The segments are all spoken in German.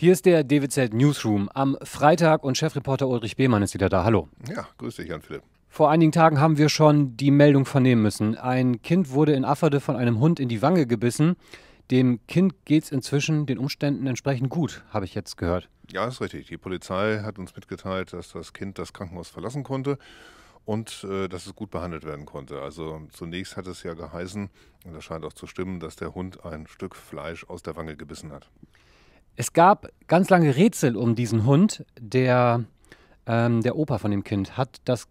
Hier ist der DWZ Newsroom am Freitag und Chefreporter Ulrich Behmann ist wieder da. Hallo. Ja, grüß dich, Jan-Philipp. Vor einigen Tagen haben wir schon die Meldung vernehmen müssen. Ein Kind wurde in Afferde von einem Hund in die Wange gebissen. Dem Kind geht es inzwischen den Umständen entsprechend gut, habe ich jetzt gehört. Ja, ist richtig. Die Polizei hat uns mitgeteilt, dass das Kind das Krankenhaus verlassen konnte und äh, dass es gut behandelt werden konnte. Also zunächst hat es ja geheißen, und das scheint auch zu stimmen, dass der Hund ein Stück Fleisch aus der Wange gebissen hat. Es gab ganz lange Rätsel um diesen Hund. Der, ähm, der Opa von dem Kind hat das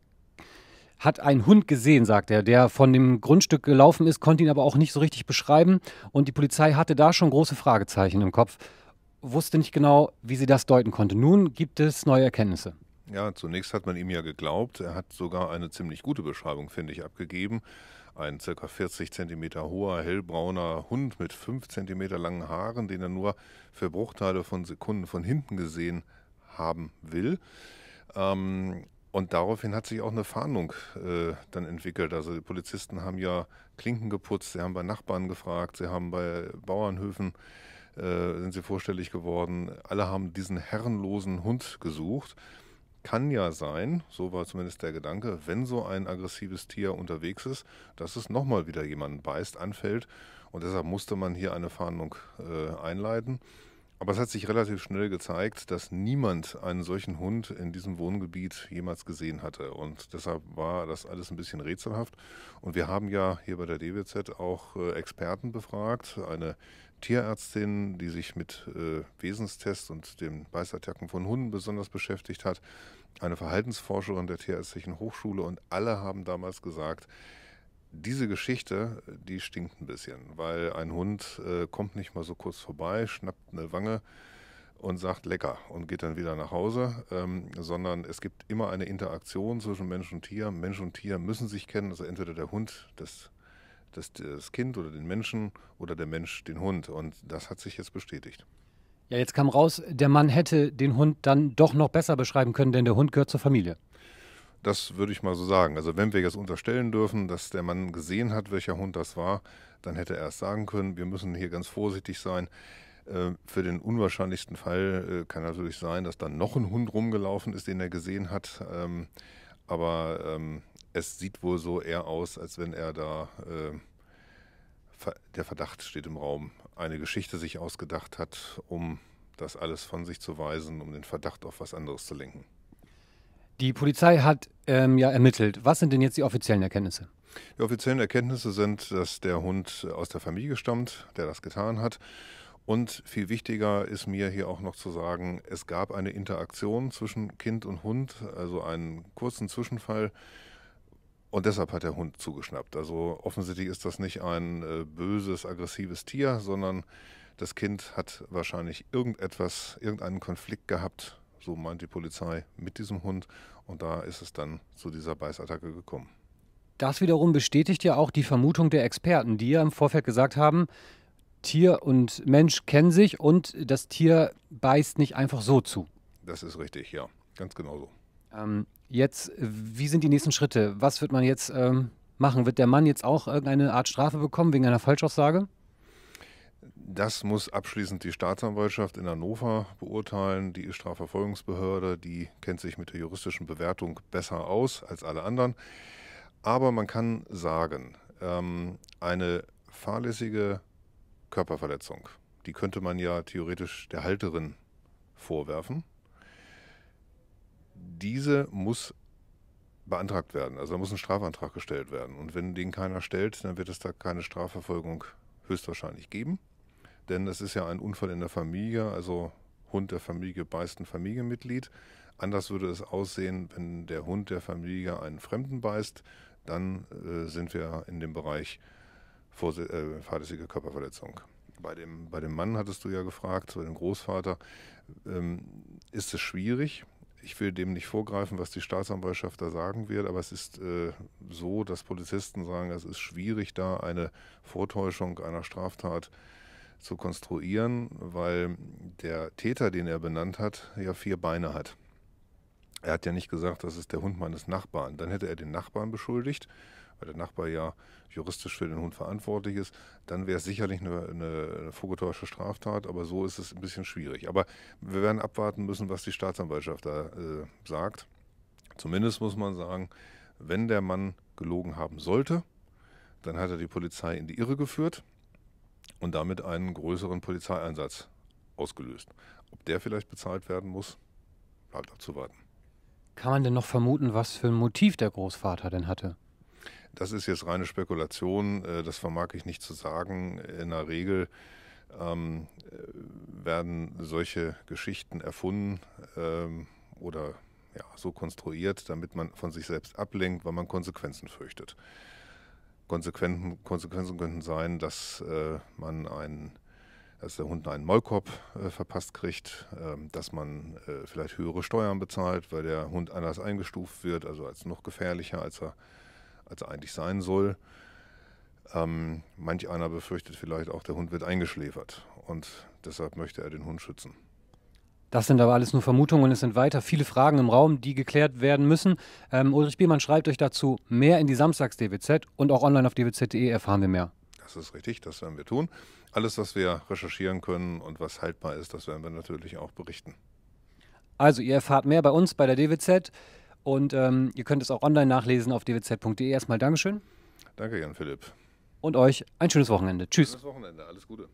hat einen Hund gesehen, sagt er, der von dem Grundstück gelaufen ist, konnte ihn aber auch nicht so richtig beschreiben. Und die Polizei hatte da schon große Fragezeichen im Kopf, wusste nicht genau, wie sie das deuten konnte. Nun gibt es neue Erkenntnisse. Ja, zunächst hat man ihm ja geglaubt. Er hat sogar eine ziemlich gute Beschreibung, finde ich, abgegeben ein circa 40 cm hoher, hellbrauner Hund mit 5 cm langen Haaren, den er nur für Bruchteile von Sekunden von hinten gesehen haben will. Ähm, und daraufhin hat sich auch eine Fahndung äh, dann entwickelt. Also die Polizisten haben ja Klinken geputzt, sie haben bei Nachbarn gefragt, sie haben bei Bauernhöfen äh, sind sie vorstellig geworden. Alle haben diesen herrenlosen Hund gesucht kann ja sein, so war zumindest der Gedanke, wenn so ein aggressives Tier unterwegs ist, dass es nochmal wieder jemanden beißt, anfällt. Und deshalb musste man hier eine Fahndung äh, einleiten. Aber es hat sich relativ schnell gezeigt, dass niemand einen solchen Hund in diesem Wohngebiet jemals gesehen hatte. Und deshalb war das alles ein bisschen rätselhaft. Und wir haben ja hier bei der DWZ auch äh, Experten befragt, eine Tierärztin, die sich mit äh, Wesenstests und den Beißattacken von Hunden besonders beschäftigt hat, eine Verhaltensforscherin der Tierärztlichen Hochschule und alle haben damals gesagt, diese Geschichte, die stinkt ein bisschen, weil ein Hund äh, kommt nicht mal so kurz vorbei, schnappt eine Wange und sagt lecker und geht dann wieder nach Hause, ähm, sondern es gibt immer eine Interaktion zwischen Mensch und Tier. Mensch und Tier müssen sich kennen, also entweder der Hund, das, das, das Kind oder den Menschen oder der Mensch den Hund. Und das hat sich jetzt bestätigt. Ja, jetzt kam raus, der Mann hätte den Hund dann doch noch besser beschreiben können, denn der Hund gehört zur Familie. Das würde ich mal so sagen. Also wenn wir jetzt unterstellen dürfen, dass der Mann gesehen hat, welcher Hund das war, dann hätte er es sagen können, wir müssen hier ganz vorsichtig sein. Ähm, für den unwahrscheinlichsten Fall äh, kann natürlich sein, dass dann noch ein Hund rumgelaufen ist, den er gesehen hat. Ähm, aber ähm, es sieht wohl so eher aus, als wenn er da, äh, der Verdacht steht im Raum, eine Geschichte sich ausgedacht hat, um das alles von sich zu weisen, um den Verdacht auf was anderes zu lenken. Die Polizei hat ähm, ja ermittelt. Was sind denn jetzt die offiziellen Erkenntnisse? Die offiziellen Erkenntnisse sind, dass der Hund aus der Familie stammt, der das getan hat. Und viel wichtiger ist mir hier auch noch zu sagen, es gab eine Interaktion zwischen Kind und Hund, also einen kurzen Zwischenfall. Und deshalb hat der Hund zugeschnappt. Also offensichtlich ist das nicht ein äh, böses, aggressives Tier, sondern das Kind hat wahrscheinlich irgendetwas, irgendeinen Konflikt gehabt so meint die Polizei, mit diesem Hund. Und da ist es dann zu dieser Beißattacke gekommen. Das wiederum bestätigt ja auch die Vermutung der Experten, die ja im Vorfeld gesagt haben, Tier und Mensch kennen sich und das Tier beißt nicht einfach so zu. Das ist richtig, ja, ganz genau so. Ähm, jetzt, wie sind die nächsten Schritte? Was wird man jetzt ähm, machen? Wird der Mann jetzt auch irgendeine Art Strafe bekommen wegen einer Falschaussage? Das muss abschließend die Staatsanwaltschaft in Hannover beurteilen. Die Strafverfolgungsbehörde, die kennt sich mit der juristischen Bewertung besser aus als alle anderen. Aber man kann sagen, ähm, eine fahrlässige Körperverletzung, die könnte man ja theoretisch der Halterin vorwerfen. Diese muss beantragt werden. Also da muss ein Strafantrag gestellt werden. Und wenn den keiner stellt, dann wird es da keine Strafverfolgung höchstwahrscheinlich geben denn es ist ja ein Unfall in der Familie, also Hund der Familie beißt ein Familienmitglied. Anders würde es aussehen, wenn der Hund der Familie einen Fremden beißt, dann äh, sind wir in dem Bereich äh, fahrlässige Körperverletzung. Bei dem, bei dem Mann hattest du ja gefragt, bei dem Großvater, ähm, ist es schwierig. Ich will dem nicht vorgreifen, was die Staatsanwaltschaft da sagen wird, aber es ist äh, so, dass Polizisten sagen, es ist schwierig, da eine Vortäuschung einer Straftat äh, zu konstruieren, weil der Täter, den er benannt hat, ja vier Beine hat. Er hat ja nicht gesagt, das ist der Hund meines Nachbarn. Dann hätte er den Nachbarn beschuldigt, weil der Nachbar ja juristisch für den Hund verantwortlich ist. Dann wäre es sicherlich eine, eine vorgetäuschte Straftat, aber so ist es ein bisschen schwierig. Aber wir werden abwarten müssen, was die Staatsanwaltschaft da äh, sagt. Zumindest muss man sagen, wenn der Mann gelogen haben sollte, dann hat er die Polizei in die Irre geführt und damit einen größeren Polizeieinsatz ausgelöst. Ob der vielleicht bezahlt werden muss, bleibt abzuwarten. Kann man denn noch vermuten, was für ein Motiv der Großvater denn hatte? Das ist jetzt reine Spekulation, äh, das vermag ich nicht zu sagen. In der Regel ähm, äh, werden solche Geschichten erfunden ähm, oder ja, so konstruiert, damit man von sich selbst ablenkt, weil man Konsequenzen fürchtet. Konsequenzen, Konsequenzen könnten sein, dass äh, man einen, dass der Hund einen Maulkorb äh, verpasst kriegt, ähm, dass man äh, vielleicht höhere Steuern bezahlt, weil der Hund anders eingestuft wird, also als noch gefährlicher, als er, als er eigentlich sein soll. Ähm, manch einer befürchtet vielleicht auch, der Hund wird eingeschläfert und deshalb möchte er den Hund schützen. Das sind aber alles nur Vermutungen und es sind weiter viele Fragen im Raum, die geklärt werden müssen. Ähm, Ulrich Biermann schreibt euch dazu mehr in die Samstags-DWZ und auch online auf dwz.de erfahren wir mehr. Das ist richtig, das werden wir tun. Alles, was wir recherchieren können und was haltbar ist, das werden wir natürlich auch berichten. Also, ihr erfahrt mehr bei uns bei der DWZ und ähm, ihr könnt es auch online nachlesen auf dwz.de. Erstmal Dankeschön. Danke, Jan Philipp. Und euch ein schönes Wochenende. Tschüss. Schönes Wochenende, alles Gute.